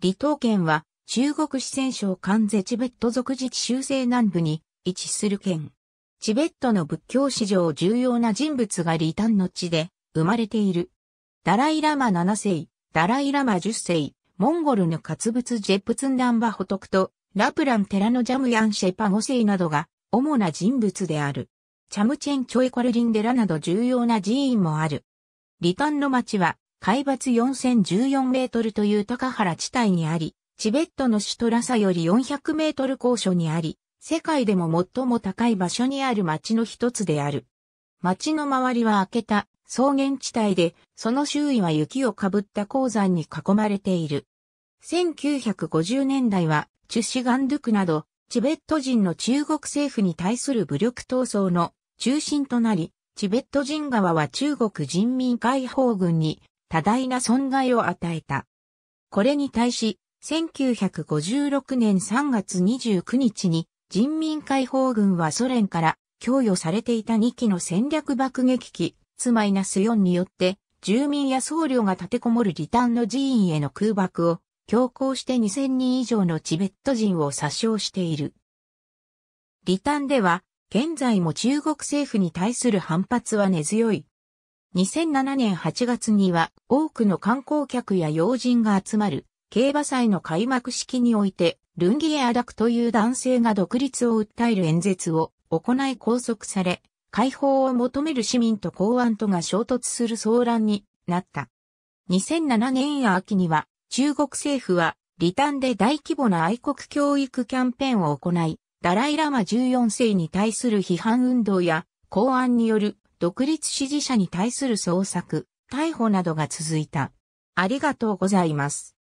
李東県は中国四川省関西チベット族自治州西南部に位置する県。チベットの仏教史上重要な人物がリタンの地で生まれている。ダライラマ7世、ダライラマ10世、モンゴルの活物ジェプツンダンバホトクと、ラプラン寺のジャムヤンシェパ5世などが主な人物である。チャムチェンチョイコルリン寺など重要な寺院もある。リタンの町は海抜4014メートルという高原地帯にあり、チベットの首都ラサより400メートル高所にあり、世界でも最も高い場所にある町の一つである。町の周りは開けた草原地帯で、その周囲は雪をかぶった鉱山に囲まれている。1950年代は、チュシガンドゥクなど、チベット人の中国政府に対する武力闘争の中心となり、チベット人側は中国人民解放軍に多大な損害を与えた。これに対し、1956年3月29日に人民解放軍はソ連から供与されていた2機の戦略爆撃機、スマイナス4によって、住民や僧侶が立てこもるリタンの寺院への空爆を強行して2000人以上のチベット人を殺傷している。リタンでは、現在も中国政府に対する反発は根強い。2007年8月には多くの観光客や要人が集まる競馬祭の開幕式においてルンギエアダクという男性が独立を訴える演説を行い拘束され、解放を求める市民と公安とが衝突する騒乱になった。2007年秋には中国政府はリタンで大規模な愛国教育キャンペーンを行い、ダライラマ14世に対する批判運動や公安による独立支持者に対する捜索、逮捕などが続いた。ありがとうございます。